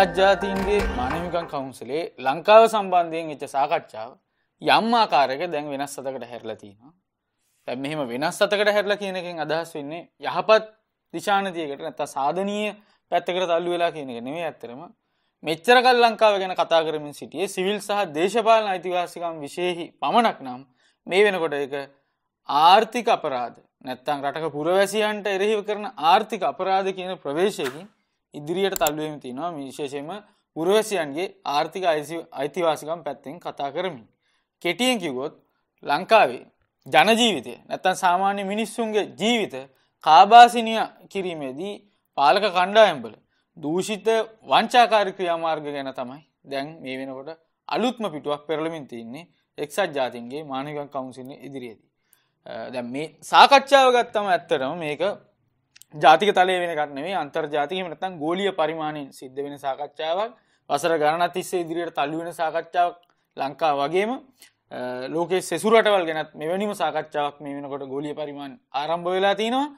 එක්සත්ජාතින්ගේ මානමිකන් කවුන්සලේ ලංකාව සම්බන්ධයෙන් එච්ච සාකච්ඡාව යම් ආකාරක දැන් වෙනස් සතකට හැරලතිනවා තැ මෙහෙම වෙනස් සතකට හැරලා කියනකින් අදහස් වෙන්නේ යහපත් දිශානතියකට නැත සාධනීය පැත්තකට තල්ලු වෙලා කියනක නෙවේ ඇත්තරම මෙච්චර කල් ලංකාව ගැන කතා කරමින් සිටියේ සිවිල් සහ දේශපාලන අයිතිවාසිකම් විශයෙහි පමණක් නම් මේ වෙනකොට එක ආර්ථික අපරාධ නැත්තං රටක පුරවැසියන්ට එරෙහිව කරන ආර්ථික අපරාධ කියන ප්‍රවේශයකින් ඉදිරියට තල්ුවම තිනවා විශේෂයම උරවසියන්ගේ ආර්ථික අයිතිවාසිකම් පැත්තෙන් කතා කරමින්. කෙටියෙන් කිව්වොත් ලංකාවේ ජනජීවිතය නැත්තන් සාමාන්‍ය මිනිස්සුන්ගේ ජීවිත කාබාසිනය කිරීමේදී පාලක කණ්ඩායම්බල දූෂිත වංචාකාරි ක්‍රියාමාර්ග ගැන තමයි දැන් මේ වෙනකොට අලුත්ම පිටුවක් පෙරලමින් තින්නේ එක්සත් ජාතින්ගේ මානකන් කවුන්සිල්ල ඉදිරියේදී. දැ මේ සාකච්ඡාව ගත්තම ඇත්තරම මේක ජාතික තලය වෙනකත්නේ අන්තර්ජාතික මනතන් ගෝලිය පරිමාණයෙන් සිද්ධ වෙන සාකච්ඡාවක් වසර ගණන තිස්සේ ඉදිරියට තල්ලු වෙන සාකච්ඡාවක් ලංකා වගේම ලෝකෙ සෙසුරටවල් ගැනත් මෙවැනිම සාකච්ඡාවක් මේ වෙනකොට ගෝලිය පරිමාණ ආරම්භ වෙලා තියෙනවා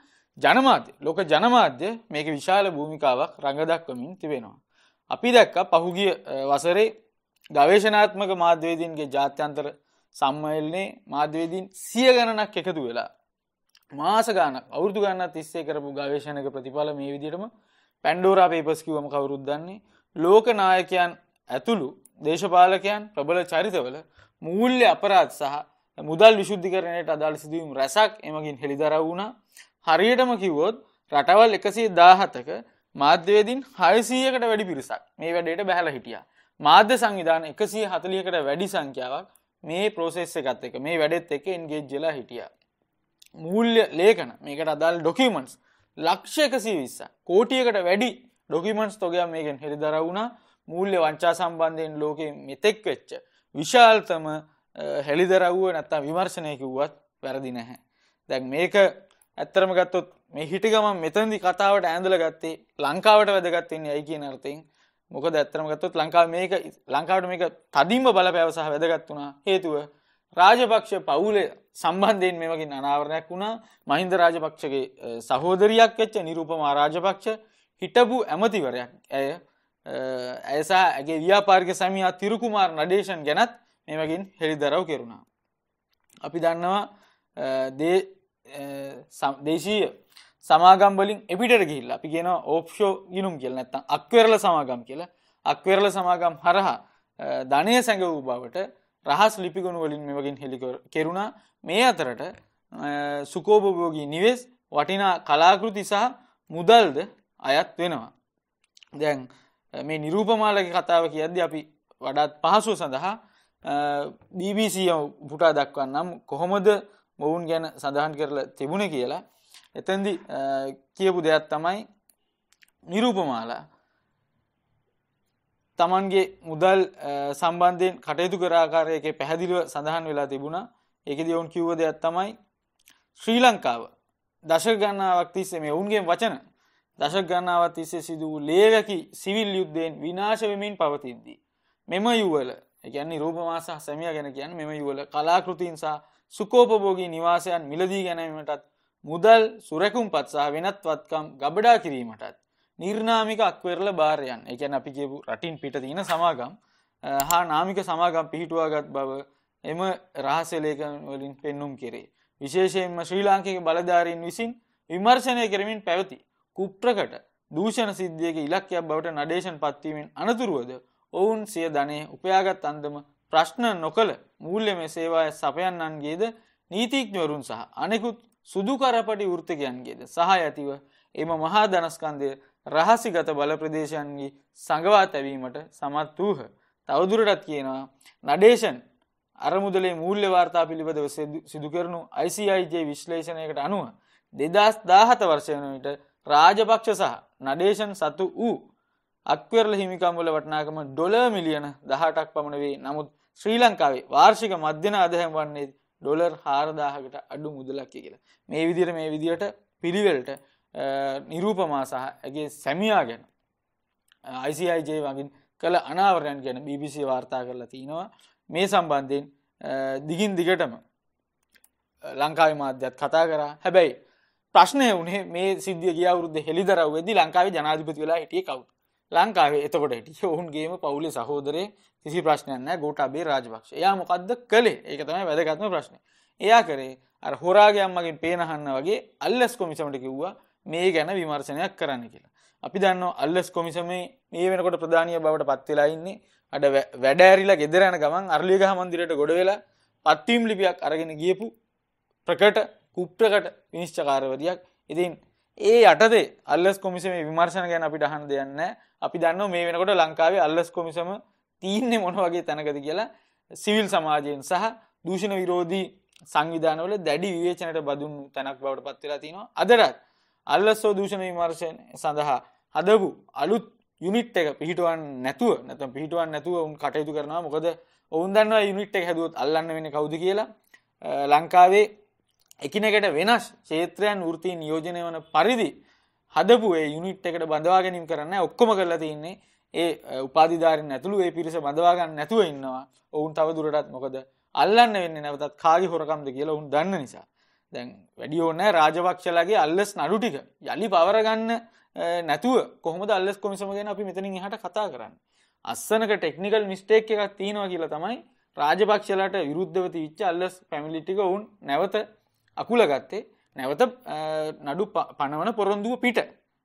ජනමාධ්‍ය ලෝක ජනමාධ්‍ය මේක විශාල භූමිකාවක් රඟදක්වමින් තිබෙනවා. අපි දැක්ක පහුගිය වසරේ ගවේශනාත්මක මාධ්‍යවේදීන්ගේ ජාත්‍යන්තර සම්මයල්නේ මාධ්‍යවේදීන් සිය ගණනක් එකතු වෙලා මාස ගාන අවුරදු ගන්න තිස්සේ කරපු ගවේශණක ප්‍රතිඵල මේ විදිටම පැන්ඩෝරා පේපස් කිවම කවරුද්දන්නේ ලෝක නායකයන් ඇතුළු දේශපාලකයන් ප්‍රබල චරිතවල මූල්්‍ය අපරාත් සහ මුදල් විශුද්ධිකරණයට අදාළ සිදුවීම් රැසක් එමගින් හෙළිදර වුණා හරියටම කිව්වොත් රටවල් එකසේ දාහතක මාධ්‍යවේදින් හයසීයකට වැඩි පිරිසක් මේ වැඩයට බැහැල හිටිය මාධ්‍ය සංවිධාන එකසිය හතලියකට වැඩි සංඛ්‍යාවක් මේ ප්‍රෝසෙස්ස එකත් එක මේ වැඩෙත් එක එන්ගේ ජෙලා හිටියා මූල්්‍ය ලේකන මේකට අදල් ඩොකිමන්ස් ලක්ෂයකසී විස්ස කෝටියකට වැඩි ඩොකිමන්ස් තොගයක් මේකෙන් හෙරිදර වුණ මූල්්‍ය වංචා සම්බන්ධයෙන් ලෝක මෙතෙක් වෙච්ච විශාල්තම හෙළිදරව්ුව නැත්තා විමර්ශනයක වුවත් වැරදි නැහැ. දැන් මේක ඇත්තරම ගත්තොත් මේ හිටිගම මෙතන්දි කතාවට ඇඳල ගත්තේ ලංකාවට වැදගත්තන්නේ ඇයි කිය නර්තින් මොක දැත්තරම ගත්තොත් ලංකාව මේක ලංකාවට මේක තදිම්ම බලපෑවසාහ වැදගත් වුණා හේතුව රාජපක්ෂ පවුලේ සම්බන්ධයෙන් මෙමකින් අනාවරණයක් වුණා මහින්ද රාජපක්ෂගේ සහෝදරයක් වෙච්ච නිරූපම රාජපක්ෂ හිටපු ඇමතිවරයක් ඇය ඇසා ඇගේ ව්‍යාපාර්ග සැමියා තිරුකුමාර් නඩේෂන් ගැනත් මෙමකින් හෙළි දරව් කෙරුණා. අපි දන්නවා දේශීය සමාගම්බලින් එපිට ගිල් අපි කියෙන ඕප්ෂෝ ගිනුම් කියල නැත්තම් අක්වරල සමාගම් කියලා අක්වරල සමාගම් හරහා ධනය සැඟ වූ බවට රහස් ලිපිගුණ වලින් මෙවගින් හෙළි කෙරුණා මේ අතරට සුකෝභභෝගී නිවෙස් වටිනා කලාකෘති සහ මුදල්ද අයත් වෙනවා. දැන් මේ නිරූපමාලක කතාව කියද්ද අපි වඩාත් පහසුව සඳහා BBC පුටා දක්වන්නම් කොහොමද මොවුන් ගැන සඳහන් කරලා තිබුණ කියලා එතැදි කියපු දෙයක් තමයි නිරූපමාලා තමන්ගේ මුදල් සම්බන්ධයෙන් කටයුතු කරාකාරයක පැහැදිලිව සඳහන් වෙලා තිබුණා ඒකද ඔවුන් කිව්ව දෙයක් තමයි ශ්‍රී ලංකාව දශක ගන්නාවක් තිස්සේ මේ ඔවුන්ගේ වචන දශක ගන්නාවක් තිස්සේ සිදු වූ ලේවැකි සිවිල් යුද්ධයෙන් විනාශ වෙමින් පවතිද්දී මෙම යුවල එකන්නේ රූපමාස සැමිය ගැන කියන්න මෙම යුවල කලාකෘතින් සහ සුකෝපභෝගී නිවාසයන් මිලදී ගැනීමටත් මුදල් සුරැකුම් පත්සාහ වෙනත් වත්කම් ගබඩා කිරීමටත් නිර්නාමික අක්වරල භාරයන් එකැන අපි කියපු රටින් පිට තියෙන සමාගම් හා නාමික සමාගම් පිහිටුවාගත් බව එම රහසලේකවලින් පෙන්නුම් කෙරේ. විශේෂයෙන්ම ශ්‍රී ලාංකික බලධාරීන් විසින් විමර්ශනය කරමින් පැවති කුප්‍රකට දූෂණ සිද්ධියක ඉලක්කයක් බවට නඩේෂන් පත්වීමෙන් අනතුරුවද ඔවුන් සිය ධනය උපයාගත් අන්දම ප්‍රශ්න නොකළ මූල්‍ය මෙ සේවාය සපයන්නන්ගේද නීතිීඥවරුන් සහ අනෙකුත් සුදුකරපටි වෘත්තකයන්ගේද සහ ඇතිව එම මහා ධනස්කන්දය රහසිගත බල ප්‍රදේශයන්ගේ සඟවා තැවීමට සමත් වූහ. තවදුරටත් කියනවා නඩේෂන් අරමුදලේ මූල්‍ය වාර්තා පිළිබඳව සිදු කරනු ICIJ විශ්ලේෂණයකට අනුව දෙදස් දාහත වර්ෂය වන විට රාජපක්ෂ සහ නඩේෂන් සතු වූ අක්වරල හිමිකම්වල වටනාකම ඩොල මිලියන දහටක් පමණ වේ නමුත් ශ්‍රී ලංකාවේ වාර්ෂික මධ්‍යන අදහැම් වන්නේ ඩොලර් හාරදාහකට අඩු මුදලක්ය කියලා. මේ විදිර මේ විදියට පිළිවෙලට නිරූපමා සහ ඇගේ සැමියා ගැන ICIJ වගින් කළ අනාවරයන් ගැන BBC වාර්තා කරලා තියෙනවා මේ සම්බන්ධයෙන් දිගින් දිගටම ලංකාව මාධ්‍යත් කතා කරා හැබැයි ප්‍රශ්නය වනේ මේ සිද්ධිය ගියවුරුද හෙළිදරව වෙදදි ලංකාවේ ජනාධිපති වෙලා හිටිය කවු ලංකාවේ එතකොට හිටිය ඔවුන්ගේම පවුලේ සහෝදරය කිසි ප්‍රශ්නයන්න ගෝට අබේ රාජපක්ෂ යා මොකක්ද කළේ ඒක තමයි වැදගත්ම ප්‍රශ්නය එයා කරේ අර හොරාගේ අම්මගෙන් පේනහන්න වගේ අල්ලස් කොමිසමට කිව්වා මේ ගැන විමර්ශනයක් කරන්න කියලා. අපි දන්න අල්ලස් කොමිසම මේ වෙනකොට ප්‍රධානය බවට පත්වෙලාඉන්නේ අඩ වැඩෑරිලා ගෙදරන ගමන් අර්ලියගහ මන්දිරට ගොඩ වෙලා පත්වීම් ලිපියක් අරගෙන ගියපු ප්‍රකට කුප්්‍රකට විනිශ්චකාරවදයක් ඉතින් ඒ අටදේ අල්ලස් කොමිසම විමර්ශන ගැන අපි ටහන් දෙයන්න අපි දන්න මේ වෙනකොට ලංකාවේ අල්ලස් කොමිසම තියන්නේ මොන වගේ තැනකද කියලා සිවිල් සමාජයෙන් සහ දූෂණ විරෝධී සංවිධානවල දැඩි විවේචනයට බදුන් තැනක් බවට පත්වෙලා තියෙනවා අදරත් අල්ලස්සෝ දූෂණ විමර්ශය සඳහා හදපු අලුත් යුනිට් එක පිහිටුවන් නැතුව නැතම් පිහිටුවන් නැතුව උන් කටයුතු කරනවා මොකද ඔවුන් දන්නවා යුනිට් එක හැදුවොත් අල්ලන්න වෙන කවුද කියලා ලංකාවේ එකිනෙකට වෙනස් ක්ෂේත්‍රයන් වෘතිී නියෝජනය වන පරිදි හදපු ඒ යුනිට් එකට බඳවා ගැනීම් කරන්න ඔක්කොම කරලා තින්නේ ඒ උපාධිධාරෙන් ඇතුළු ඒ පිරිස බඳවාගන්න නැතුව ඉන්නවා ඔවුන් තව දුරටත් මොකද අල්ලන්න වෙන්න නැවතත් කාගේ හොරකම්ද කියලා උන් දන්න නිසා දැන් වැඩි ඕන රාජපක්ෂලාගේ අල්ලස් නඩු ටික යළි පවරගන්න නැතුව කොහොමද අල්ලස් කොමිසම ගැන අපි මෙතනින් එහට කතා කරන්න. අස්සනක ටෙක්නිකල් මිස්ටේක් එකක් තියෙනවා කියලා තමයි රාජපක්ෂලට විරුද්ධව තිවිච්ච අල්ලස් පැමිලි ටික වුන් නැවත අකුල ගත්තේ නැවත නඩු පණවන පොරොන්දුව පිට.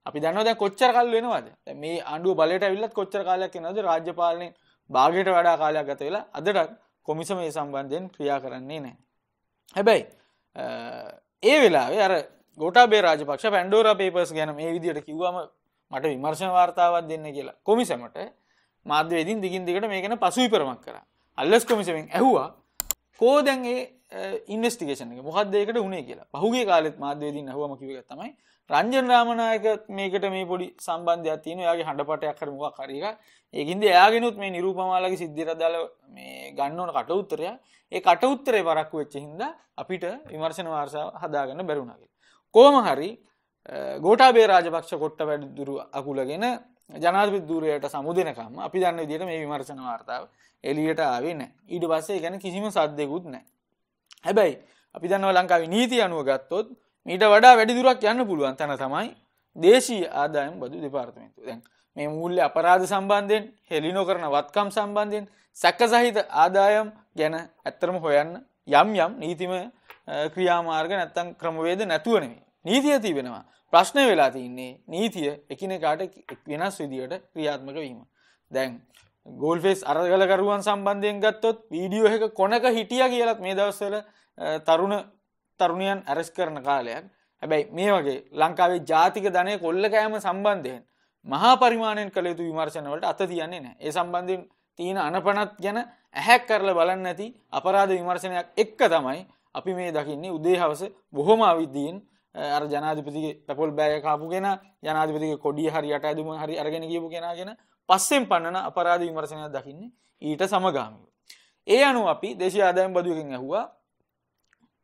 අපි දන්නවා දැන් කොච්චර කල් වෙනවද? මේ ආණ්ඩුව බලයට ඇවිල්ලත් කොච්චර කාලයක් වෙනවද රාජ්‍යපාලනය භාගයට වඩා කාලයක් ගත වෙලා අදටත් කොමිසම ඒ සම්බන්ධයෙන් ක්‍රියා කරන්නේ නැහැ. හැබැයි ඒ වෙලාවේ අර ගොටාබේ රාජපක්ෂ පැන්ඩෝර පේපස් ගැන මේ විදියට කිව්වම මට විමර්ශණ වාර්තාවත් දෙන්න කියලා කොමිසමට මාධ්‍යවේදින් දිගින් දිගට මේ ගැන පසුවිපරමක් කර අල්ලස් කොමිසමෙන් ඇහවා කෝදැන්ගේ ඉන්ස්ටිකේෂන මොහදයකට උනේ කියලා පහුගේ කාලෙත් මාධ්‍යවේදින් හුවම කිවග තමයි රංජන් රාමනායක මේකට මේ පොඩි සම්බන්ධයක් තියෙන යාගේ හඬපටයක් කරමවා කරීක ඒකින්ද යාගෙනුත් මේ නිරූපමාලගේ සිද්ධිරදාල මේ ගන්නඕන කට උත්තරය ඒ කට උත්තරේ පරක්කු වෙච්ච හින්ද අපිට විමර්ශන වාර්ෂා හදාගන්න බැරුණගේ. කෝම හරි ගෝටාබේ රාජපක්ෂ කොට්ට වැඩදුරු අකුලගෙන ජනාධපි දුරයට සමුදනකම් අපි දන්න දිට මේ විමර්ශන වාර්තාව එලියට ආවෙන ඊට පස්සේ ගැන කිසිම සද්ධයකුත් නෑ. හැබැයි අපි දන්නව ලංකාව නීති අනුව ගත්තොත් මීට වඩා වැඩිදුරක් යන්න පුළුවන් තැන තමයි දේශී ආදායම් බදු දෙපාර්තමේන්තුව දැන් මේ මුූල්ල අපරාධ සම්බන්ධයෙන් හෙලිනෝ කරන වත්කම් සම්බන්ධයෙන් සැක්ක සහිත ආදායම් ගැන ඇත්තරම හොයන්න යම් යම් නීතිම ක්‍රියාමාර්ග නැත්තං ක්‍රමවේද නැතුවනේ නීතිය තිබෙනවා ප්‍රශ්නය වෙලා තින්නේ නීතිය එකනෙකාට වෙනස් විදිට ක්‍රියාත්මක වීම දැන් ගෝල්ෆෙස් අරගලකරුවන් සම්බන්ධයෙන් ගත්තොත් වීඩියෝ එක කොනක හිටිය කියලත් මේ දවස්සල තරුණ තරුණියන් ඇරස් කරන කාලයක් හැබැයි මේ වගේ ලංකාවේ ජාතික ධනය කොල්ල කෑම සම්බන්ධයෙන් මහා පරිමාණයෙන් කළ යුතු විමර්ශනවලට අත තියන්නේ නෑ ඒ සම්බන්ධයෙන් තියෙන අනපනත් ගැන ඇහැක් කරලා බලන්න නැති අපරාධ විමර්ශනයක් එක්ක තමයි අපි මේ දකින්නේ උදේ හවස බොහොම අවිද්දීන් අර ජනාධිපතිගේ පැපොල් බෑය කාපු කෙන ජනාධිපතිගේ කොඩිය හරි යට ඇදුම හරි අරගෙන කියපු කෙනගෙන පස්සෙන් පන්නන අපරාධ විමර්ශනයක් දකින්නේ ඊට සමගාමීව. ඒ අනුව අපි දේශීය ආදායම් බදුවකින් ඇහුවා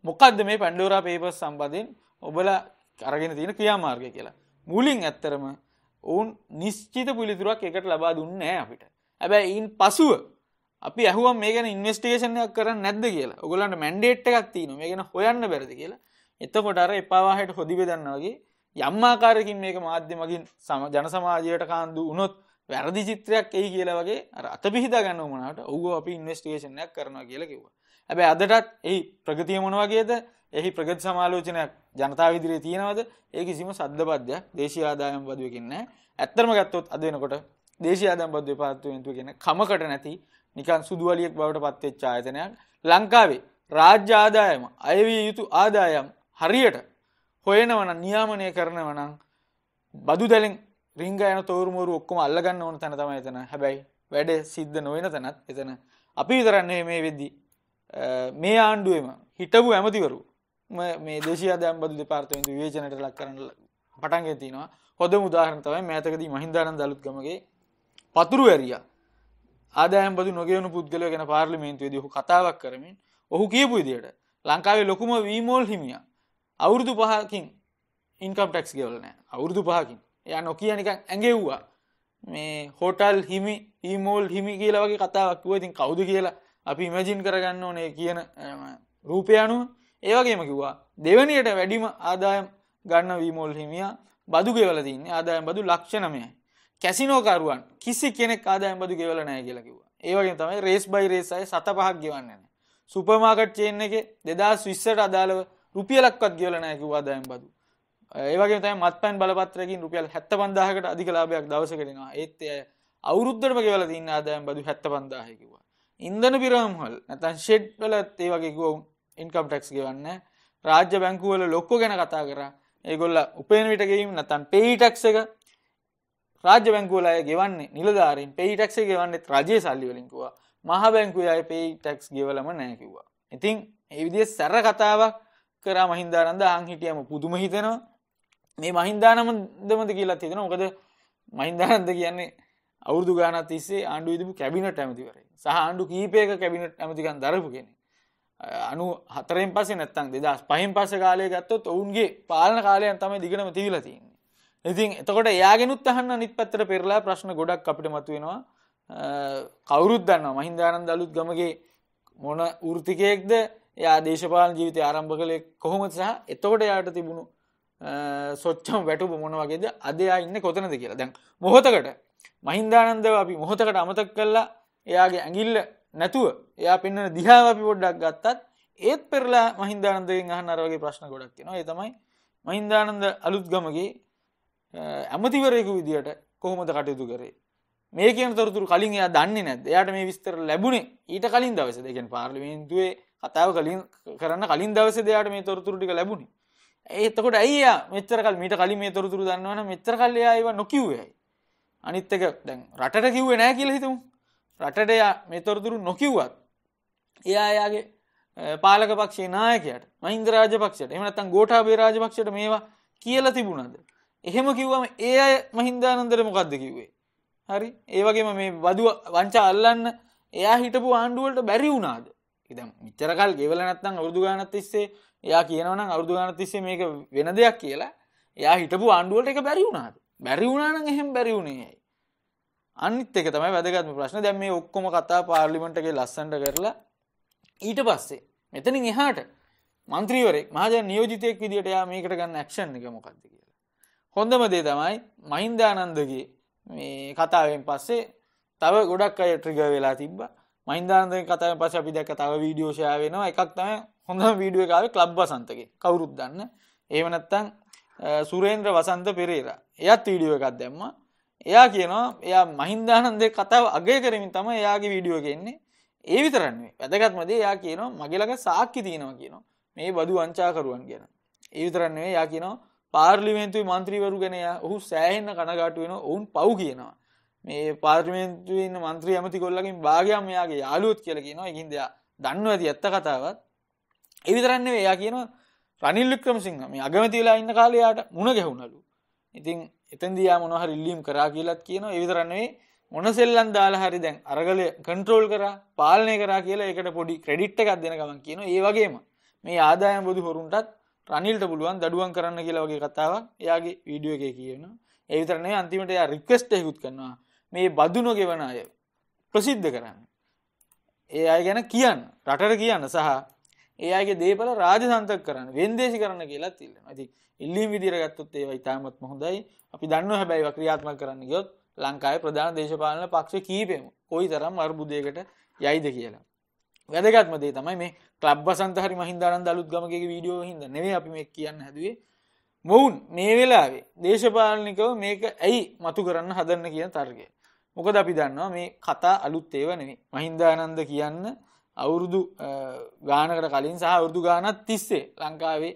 මොකක්ද මේ පැන්ඩෝරා පේපස් සම්බන්ධයෙන් ඔබල අරගෙන තියෙන ක්‍රියාමාර්ගය කියලා. මුලින් ඇත්තරම ඔවුන් නිශ්චිත පිළිතුරක් එකට ලබා දුන්නෑ අපිට. හැබැයි ඊන් පසුව අපි ඇහුව මේකන ඉන්වස්ටේෂනයක් කරන්න නැද්ද කියලා ඔගලන්ට මැන්ඩේට් එකක් තියෙන මේ ගැන හොයන්න බැරද කියලා එතකොටර එපාවාහයට හොදිබෙදන්න වගේ යම්මාකාරකින් මේක මාධ්‍ය මගින් සම ජනසමාජයට කාන්දු උනොත් වැරදි චිත්‍රයක් එයි කියලා වගේ අත පිහිතා ගන්න මනට ඔහු අපි ඉන්වස්ටේෂනයක් කරනවා කියලා කිව්වා ඇබැ අදටත් එහි ප්‍රගතිය මොනවගේද එහි ප්‍රගත් සමාලෝචනයක් ජනතා විදිරේ තියෙනවද ඒ කිසිම සද්ධපද්‍යයක් දේශී ආදායම් බදුවකින්න ඇත්තරම ගත්තොත් අද වෙනකොට දේශී ආදායම් බද්ධ පාත්තුවෙන්තු කියෙන කමකට නැති නිකන් සුදුවලියෙක් බවට පත්වෙච්ච ආයතනයක් ලංකාවේ රාජ්‍ය ආදායම අයවිය යුතු ආදායම් හරියට හොයනවන නියාමනය කරනවනම් බදු දැලින් රිංගයන තෝරමුරු ඔක්කොම අල්ලගන්න ඕන තැන තම එතන හැබැයි වැඩ සිද්ධ නොවෙන තැනත් එතන අපි විතරන්නේ මේ වෙද්දිී මේ ආණ්ඩුවම හිටපු ඇමතිවරු මේ දේශය දැම්බදු දෙපාර්තමතු වේචනට ලක් කරන පටන්ග තිනවා හොද මුදාහරන්තවයි මෑතකදී මහින්දාරන් දලුත්ගමගේ පතුරු ඇරිය ආදෑම්බදු නොගවනු පුද්ගල ගැන පාර්ලිමේන්තුවේ දහු කතාවක් කරමින් ඔහු කියපු ඉදියට ලංකාවේ ලොකුම වීමෝල් හිමිය අවුරුදු පහකින් ඉන්කම් ටක්ස් ගෙවලනෑ අවුරුදු පහකින් එය නොකියනික ඇඟෙව්වා මේ හෝටල් හිමි ඊමෝල් හිමි කියලා වගේ කතාවක් වුව තින් කවුද කියලා අපි ඉමජින් කරගන්න ඕනේ කියන රූපය අනුව ඒවගේම කිව්වා දෙවනියට වැඩිම ආදායම් ගන්න වීමෝල් හිමිය බදු ගෙවල තින්නේ ආදායම් බදු ලක්ෂණමයයි කැසිනෝකරුවන් කිසි කෙනෙක් ආදායම් බදු ගෙවල නෑ කියලා කිව්වා ඒවගේ තමයි රේස් බයි රේස් අය සත පහක් ගෙවන්න නෑ සුපමාකට් චේන් එක දෙදා ස්විස්සට අදාළව රුපියලක්වත් ගෙවල නෑ කිව්වා ආදායම් බදු ඒවගේ තමයි මත්පැන් බලපත්‍රයකින් රුපියල් 75000කට අධික ලාභයක් දවසකට එනවා ඒත් අවුරුද්දටම ගෙවල තින්න ආදායම් බදු 75000 කිව්වා ඉන්දන පිරහම්හල් නැතන් ෂෙඩ් වලත් ඒ වගේ ගෝ ඉන්කම් ටැක්ස් ගවන්න රාජ්‍ය බැංකුවල ලොක්කෝ ගැන කතා කර ඒගොල්ල උපේන විටගේීම නැතන් පෙයිටක්ස එක රාජ්‍ය බැංකුවලය ගෙවන්නේ නිලධාරින් පෙයිටක්සේ ගෙවන්නේ රජය සල්ලිවලින්කුවා මහ බැංකු අය පෙයිටක්ස් ගෙවලම නෑකිවවා ඉතින් ඒවිදිිය සැර කතාවක් කරා මහින්දානන්ද අං හිටියම පුදුම හිතෙනවා මේ මහින්දානම දමද කියලා තිෙන ඕකද මහින්දානන්ද කියන්නේ අවුරදු ගාන තිස්සේ ආණ්ඩු ඉදිපු කැබිනට ඇමතිවරේ සහ ආණ්ඩු කීපයක කැබිනට ඇමතිකන් දරපු කෙනෙ. අනු හතරෙන් පස නැත්තන් දෙදස් පහින් පස කාලය ගත්තොත් ඔවුන්ගේ පාලන කාලයන් තමයි දිගනම තිවිලා තියන්නේ. ඉතින් එතකොට යාගෙනුත් අහන්න නිත් පැත්තර පෙරලා ප්‍රශ්න ගොඩක් අපිට මතුවෙනවා කවුරුත් දන්න මහින්දානන් දලුත් ගමගේ මොන ෘතිකයෙක්ද යා දේශපාල ජීවිතය ආරම්භ කළේ කොහොමත් සහ එතකොට යායට තිබුණු සොච්චම් වැටුපු මොන වගේද අදයා ඉන්න කොතනද කියලා දැන් මොහොතකට මහින්දානන්දව අපි මොහොතකට අමතක් කල්ලා එයාගේ ඇඟිල්ල නැතුව එයා පෙන්න්න දිහාව අපි පොඩ්ඩක් ගත්තත් ඒත් පෙරලා මහින්දානන්දයෙන් අහන්න අරවගේ ප්‍රශ්න ගොඩක් කෙනවා තමයි මහින්දානන්ද අලුත්ගමගේ ඇමතිවරයෙකු විදිහට කොහොමද කටයුතු කරේ මේ කියන තොරතුරු කලින් එයා දන්නේ නැද එයාට මේ විස්තර ලැබුණේ ඊට කලින් දවස දෙකෙන් පාර්ලිමේන්තුවේ කතාව කලින් කරන්න කලින් දවස දෙයාට මේ තොරතුරුටික ලැබුණේ ඒතකොට ඇයියා මෙච්චරකල් මීට කලින් මේ තොරතුරු දන්නවන මෙච්චර කල්ලයා ඒවා නොකිව්යයි අනිත්තක දැන් රටට කිව්වේ නෑ කියල හිතමු රටට එයා මෙතොරතුරු නොකිව්වත් එයා එයාගේ පාලක පක්ෂේ නායකයට මහින්ද රාජපක්ෂයට එමනත්තන් ගෝටාබේ රාජපක්ෂයට මේවා කියලා තිබුණද. එහෙම කිව්වම ඒ අය මහින්දානන්දර මොකක්ද කිව්වේ. හරි ඒවගේම මේ බදුව වංචා අල්ලන්න එයා හිටපු ආණ්ඩුවලට බැරි වුණාද. ඉදම් මිචරකල් ගෙවල නැත්තං අවුදු ගානත් තිස්සේ එයා කියනවනම් අවුදු ගානත් තිස්සේ මේක වෙන දෙයක් කියලා එයා හිටපු ආණ්ඩුවලට එක බැරි වුණාද. බැරි වුණාන එහෙම බැරි වුණේ ඇයි අනිත් එක තමයි වැදගත්ම ප්‍රශ්න දැන් මේ ඔක්කොම කතා පාර්ලිමෙන්ට්ගේ ලස්සනට කරලා ඊට පස්සේ මෙතනින් එහාට මන්ත්‍රීවරෙක් මහජන නියෝජිතයෙක් විදිහට යා මේකට ගන්න ඇක්ෂන් එක මොකක්ද කියලා. හොඳම දේ තමයි මහින්දානන්දගේ මේ කතාවෙන් පස්සේ තව ගොඩක් අය ට්‍රිගර් වෙලා තිබ්බා. මහින්දානන්දගේ කතාවෙන් පස්සේ අපි දැක්ක තව වීඩියෝ ෂෙයා වෙනවා. එකක් තමයි හොඳම වීඩියෝ එක ආවේ ක්ලබ් වසන්තගේ. කවුරුත් දන්න. එහෙම නැත්නම් සුරේන්ද්‍ර වසන්ත පෙරේර එයත් වීඩියුව එකක් දැම්ම එයා කියනවා එයා මහින්දානන්දේ කතාව අගය කරමින් තම එයාගේ වීඩියෝ ගෙන්නේ ඒ විතරන්නේ වැදගත්මදේ යා කියනවා මගේලක සාක්කි තියෙනවා කියනවා මේ බදු වංචාකරුවන් ගැන ඒ විතරන්නේ යා කියනවා පාර්ලිමේන්තුයි මන්ත්‍රීවරු ගැනය ඔහු සෑහෙන්න කනගාටු වෙන ඔවුන් පව් කියනවා මේ පාර්ලිමේන්තුවන්න මන්ත්‍රී ඇමති කොල්ලකින් භාගයම් එයාගේ යාලුවත් කියල කියනවා එකින්දයා දන්නව ඇති ඇත්ත කතාවත් එවිතරන්නේ එයා කියනවා රනිල් වික්‍රමසිංහ මේ අගමැති වෙලා ඉන්න කාලේ යාට මුණ ගැහුණලු. ඉතින් එතෙන්දී යා මොනවා හරි ඉල්ලීම් කරා කියලාත් කියනවා. ඒ විතර නෙවෙයි මොන සෙල්ලම් දාලා හරි දැන් අරගල කන්ට්‍රෝල් කරා, පාලනය කරා කියලා ඒකට පොඩි ක්‍රෙඩිට් එකක් දෙන ගමන් කියනවා. ඒ වගේම මේ ආදායම් බොදු හොරුන්ටත් රනිල්ට පුළුවන් දඩුවම් කරන්න කියලා වගේ කතාවක් එයාගේ වීඩියෝ එකේ කියනවා. ඒ විතර නෙවෙයි අන්තිමට එයා රික්වෙස්ට් එකකුත් කරනවා. මේ බදුන ගෙවන අය ප්‍රසිද්ධ කරන්න. ඒ අය ගැන කියන්න, රටට කියන්න සහ ඒ අයගේ දේපල රාජසන්තක කරන්න වෙන්දේශි කරන්න කියලා තිල්ලෙන ඇති ඉල්ලීම් විදිර ගත්තොත් ඒවයි තාමත් හොඳයි අපි දන්න හැබැයි ක්‍රියාත්ම කරන්න ගයොත් ලංකායි ප්‍රධාන දේශපාලන පක්ෂ කීපයම කොයි තරම් අර්බුදයකට යයිද කියලා. වැදගත්ම දේ තමයි මේ ක්ලබ් සන්තහරි මහින්දාරන් දලුත් ගමගේ වීඩියෝ හිද නෙවේ අපි මේ කියන්න හැදුවේ මොවුන් මේ වෙලාවේ දේශපාලනිකව මේක ඇයි මතු කරන්න හදන්න කියන තර්ගය. මොකද අපි දන්නවා මේ කතා අලුත් ඒව නෙවේ මහින්දානන්ද කියන්න අවුරුදු ගානකට කලින් සහ අවුරදු ගානත් තිස්සේ ලංකාවේ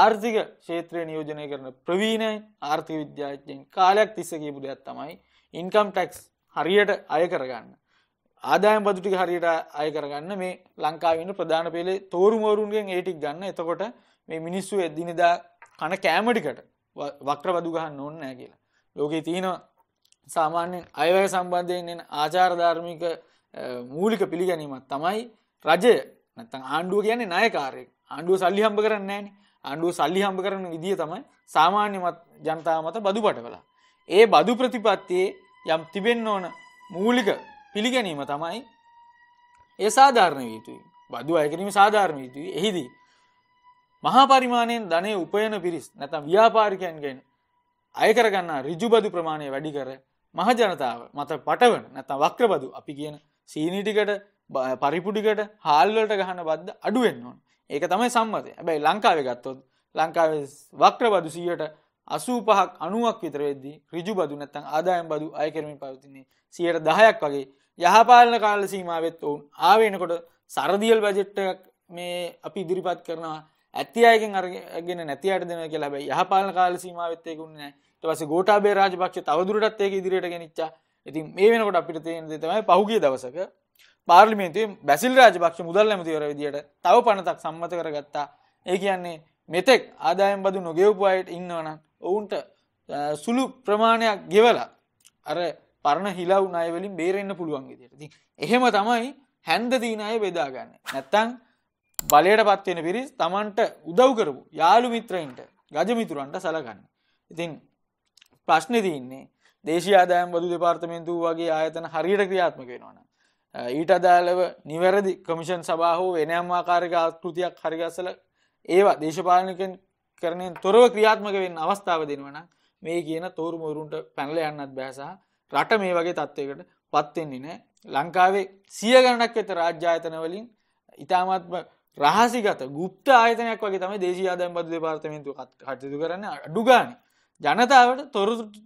ආර්ථික ශේත්‍රය නියෝජනය කරන ප්‍රවීණයි ආර්ථික විද්‍යාඥයෙන් කාලයක් තිස්ස කියපු දෙයක් තමයි ඉන්කම් ටැක්ස් හරියට අය කරගන්න. ආදායම් බදුටික හරියට අය කරගන්න මේ ලංකාවන්න ප්‍රධාන පෙළේ තෝරුමෝරුන්ගෙන් ඒටික් ගන්න එතකොට මේ මිනිස්සු එදිනිදා කන කෑමටිකට වක්්‍ර බදු ගහන්න ඕන්නෑ කියලා. ලෝකයේ තියෙන සාමාන්‍යෙන් අයවැය සම්බන්ධයෙන් ආචාරධර්මික මූලික පිළිගැනීමත් තමයි රජය නැත්තං ආණ්ඩුව කියන්නේ නායකාරයෙක් ආණ්ඩුව සල්ලි හම්බ කරන්න ෑන ආණ්ඩුව සල්ලි හම්බ කරන විදිිය තමයි සාමාන්‍යමත් ජනතාව මත බදු පට කලා. ඒ බදු ප්‍රතිපත්තියේ යම් තිබෙන්න ඕන මූලික පිළිගැනීම තමයි ඒ සාධාරණ යුතුයි බදු අයකිරීම සාධාරණ යුතුයි එහිදී. මහා පරිමාණයෙන් ධනය උපයන පිරිස් නැතම් ව්‍යාපාරිකයන්ගෙන් අයකරගන්න රිජුබදු ප්‍රමාණය වැඩි කර මහජනතාව මත පටවන නැතම් වක්‍රබදු අපි කියන සීනිටිකට පරිපුඩිකට හාල්වලට ගහන බද්ද අඩුවෙන් ඕන ඒක තමයි සම්මතය ඇබැයි ලංකාවේ ගත්තොත් ලංකාව වක්්‍ර බදු සියට අසූ පහක් අනුවක් විතරවෙද්දී රිජු බදු නැත්තං ආදායම් බදු අයකරමින් පවතින්නේ සියයට දහයක් වගේ යහපාලන කාල සීමාවෙත් ඔවුන් ආවෙනකොට සරදියල් බජෙට්ටක් මේ අපි ඉදිරිපත් කරනවා ඇති අයගෙන් අරගෙන නැති අයට දෙන කියලා බැයි යහපාලන කාල සීමාවෙත්තයකුන්න ඊට පස්සේ ගෝඨාභය රාජපක්ෂ තවදුරටත් ඒක ඉදිරියට ගෙනිච්චා ඉතින් මේ වෙනකොට අපිට තියෙන දේ තමයි පහුගිය දවසක පාර්ලිමේන්තුවේ බැසිල් රාජපක්ෂ මුදල් ඇමතිවර විදියට තව පනතක් සම්මත කරගත්තා. ඒ කියන්නේ මෙතෙක් ආදායම් බදු නොගෙවපු අයට ඉන්නවනම් ඔවුන්ට සුළු ප්‍රමාණයක් ගෙවලා අර පරණ හිලව් ණයවලින් බේරෙන්න පුළුවන් විදියට. ඉතින් එහෙම තමයි හැන්ද දීන අය බෙදාගන්නේ. නැත්තම් බලයටපත් වෙන පිරිස් Tamanට උදව් කරපු යාළු මිත්‍රයින්ට ගජ මිතුරන්ට සලකන්නේ. ඉතින් ප්‍රශ්නේ තියෙන්නේ දේශයාදායම් බදු දෙපාර්තමේන්තුූ වගේ ආයතන හරියට ක්‍රියාත්මක වෙනවන. ඊට අදාළව නිවැරදි කමිෂන් සබහෝ වෙනයම් ආකාරක ආකෘතියක් හරිගසල ඒවා දේශපාලනකෙන් කරනයෙන් තොරව ක්‍රියාත්මක වෙන් අවස්ථාව දෙනවන මේ කියන තෝරු මුරුන්ට පැනල යන්නත් බෑසාහ රට මේ වගේ තත්ත්වයකට පත්වෙන්නේ නෑ ලංකාවේ සියගණනක් ඇත රාජ්‍යායතනවලින් ඉතාමත්ම රහසිගත ගුප්ත ආයතනයක් වගේ තම දේශයාදයම් බදු දෙපාර්තමේන්තු කටයුතු කරන්න අඩුගානේ ජනතාවට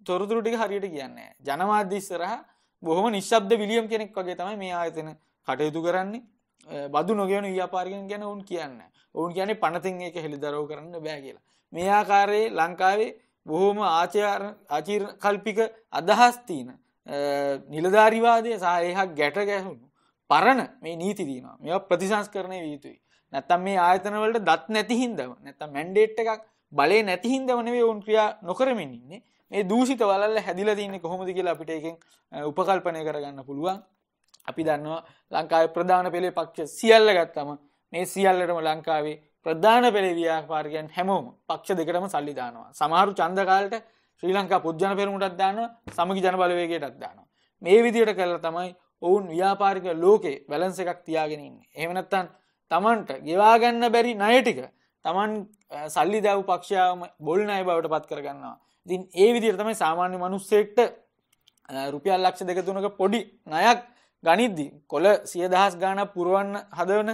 තොරතුරටික හරියට කියන්න ජනමාධ්‍යස්සරහ බොහොම නිශ්බ්ද විලියම් කෙනෙක් වගේ තමයි මේ ආයතන කටයුතු කරන්නේ බදු නොගවන ව්‍යාපාරිකෙන් ගැන ඔවුන් කියන්න ඔවුන් කියන්නේ පනතින් එක හෙළි දරව කරන්න බෑ කියලා මේ ආකාරයේ ලංකාවේ බොහෝම ආචාර ආචීර් කල්පික අදහස්තිීන නිලධාරිවාදය සහයහක් ගැට ගැහුණු පරණ මේ නීති දීම මෙ ප්‍රතිසංස් කරණය වීතුයි නැත්තම් මේ ආයතනවලට දත් නැතිහින්දව නැත මැන්ඩේට් එකක් බලේ නැති හින්දම නෙවෙයි වුන් ක්‍රියා නොකරමින් ඉන්නේ. මේ දූෂිත වලල්ල හැදිලා තින්නේ කොහොමද කියලා අපිට එකෙන් උපකල්පනය කරගන්න පුළුවන්. අපි දන්නවා ලංකාවේ ප්‍රධාන පෙළේ පක්ෂ සියල්ල ගත්තම මේ සියල්ලටම ලංකාවේ ප්‍රධාන පෙළේ ව්‍යාපාරිකයන් හැමෝම පක්ෂ දෙකටම සල්ලි දානවා. සමහරු ඡන්ද කාලට ශ්‍රී ලංකා පොත්ජන පෙරමුණටත් දානවා සමගි ජන බලවේගයටත් දානවා. මේ විදිහට කරලා තමයි ඔවුන් ව්‍යාපාරික ලෝකේ බැලන්ස් එකක් තියාගෙන ඉන්නේ. එහෙම නැත්නම් Tamanට ගෙවා ගන්න බැරි ණය ටික තමන් සල්ලි දැව් පක්ෂාව බොල්න අය බවට පත් කරගන්නවා තින් ඒ විදිර තමයි සාමාන්‍ය මනුස්සෙක්ට රුපියල් ලක්ෂ දෙක තුනක පොඩි නයක් ගනිද්දි කොල සියදහස් ගාන පුරුවන්න හදවන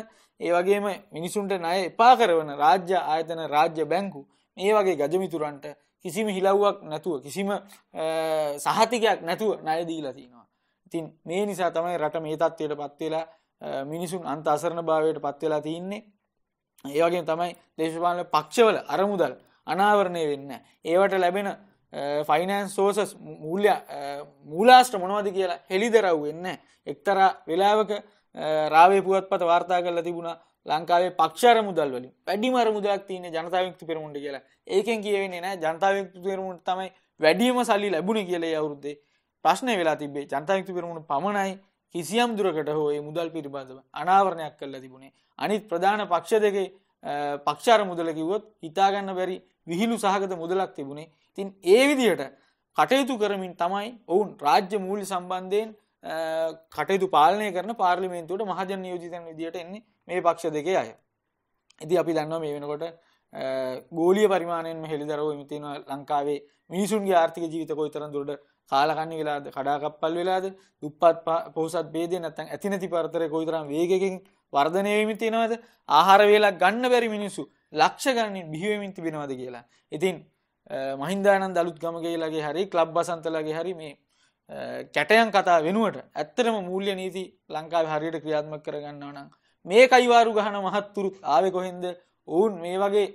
ඒ වගේම මිනිසුන්ට නය එපා කරවන රාජ්‍ය ආයතන රාජ්‍ය බැංකු ඒ වගේ ගජමිතුරන්ට කිසිම හිලව්වක් නැතුව කිසිම සහතිකයක් නැතුව නයදීලා තියෙනවා ඉතින් මේ නිසා තමයි රට මේ තත්වයට පත්වෙලා මිනිසුන් අන්ත අසරණ භාවයට පත්වෙලා තියන්නේ ඒවගේ තමයි දේශපාලන පක්ෂවල අරමුදල් අනාවරණය වෙන්න. ඒවට ලැබෙන ෆයිනන්ස් සෝසස් මූල්‍ය මූලාෂ්ට මොනවද කියලා හෙළිදරව් වෙන්න. එක්තර වෙලාවක රාවේ පුවත් පත වාර්තා කරලා තිබුණා ලංකාවේ පක්ෂර මුදල් වලින් වැඩිමර මුදලක් තියෙන ජනතාවක්ති පෙරමුණට කියලා ඒකෙන් කියවෙන්නේ නෑ ජනතාවක්ති පෙරමුණට තමයි වැඩියම සල්ලි ලැබුණ කියලේ අවුරුද්දේ ප්‍රශ්නය වෙලා තිබේ ජනතාවක්ති පෙරමුණු පමණයි කිසියම් දුරකට හෝ මුදල් පිරිබඳව අනාවරණයක් කල්ල තිබුණේ අනිත් ප්‍රධාන පක්ෂ දෙකේ පක්ෂාර මුදල කිව්වොත් හිතාගන්න බැරි විහිලු සහගත මුදලක් තිබුණේ තින් ඒ විදිහට කටයුතු කරමින් තමයි ඔවුන් රාජ්‍ය මූලි සම්බන්ධයෙන් කටයුතු පාලනය කරන පාර්ලිමේන්තුවට මහජන නියෝජිතන් විදිහට එන්නේ මේ පක්ෂ දෙකේ අය. ඇති අපි දන්නවා මේ වෙනකොට ගෝලිය පරිමාණයෙන් හෙළිදරව මිතින ලංකාවේ මිනිසුන්ගේ ආර්ථික ජීවිත කොයිතරන් දුරට කාලකන්ණි වෙලාද කඩාකප්පල් වෙලාද දුප්පත් පොහොසත් ભેදේ නැත්නම් ඇති නැති පරතරේ කොයිතරම් වේගයකින් වර්ධනය වෙමින් තියෙනවද ආහාර වේලක් ගන්න බැරි මිනිස්සු ලක්ෂ ගණනින් බිහි වෙමින් තිබෙනවද කියලා. ඉතින් මහින්දානන්ද අලුත් ගමගේලාගේ හරි ක්ලබ් වසන්තලාගේ හරි මේ කැටයන් කතා වෙනුවට ඇත්තටම මූල්‍ය නීති ලංකාවේ හරියට ක්‍රියාත්මක කරගන්නවා නම් මේ කයිවාරු ගහන මහත්තුරු ආවේ කොහෙන්ද? ඔවුන් මේ වගේ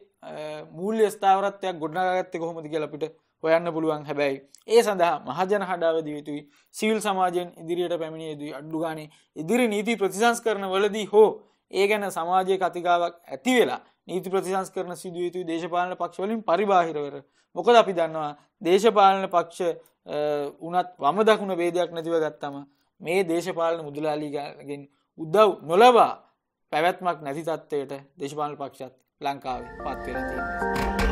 මූල්‍ය ස්ථාවරත්වයක් ගොඩනගාගත්තේ කොහොමද කියලා අපිට හොයන්න පුළුවන් හැබැයි ඒ සඳහා මහජන හඩාවද යුතුයි සිවිල් සමාජයෙන් ඉදිරියට පැමිණිය යුතුයි අඩ්ඩුගානේ ඉදිරි නීති ප්‍රතිසංස් කරන වලදී හෝ ඒ ගැන සමාජය කතිකාවක් ඇති වෙලා නීති ප්‍රතිසංස් කරන සිදුව යුතුයි දේශපාලන පක්ෂවලින් පරිබාහිරවර මොකද අපි දන්නවා දේශපාලන පක්ෂ උනත් වම දකුණ බේදයක් නැතිව ගත්තම මේ දේශපාලන මුදලාලිගෙන් උදව් නොලබා පැවැත්මක් නැති තත්ත්වයට දේශපාලන පක්ෂත් ලංකාවේ පත්වෙලා තියෙනවා.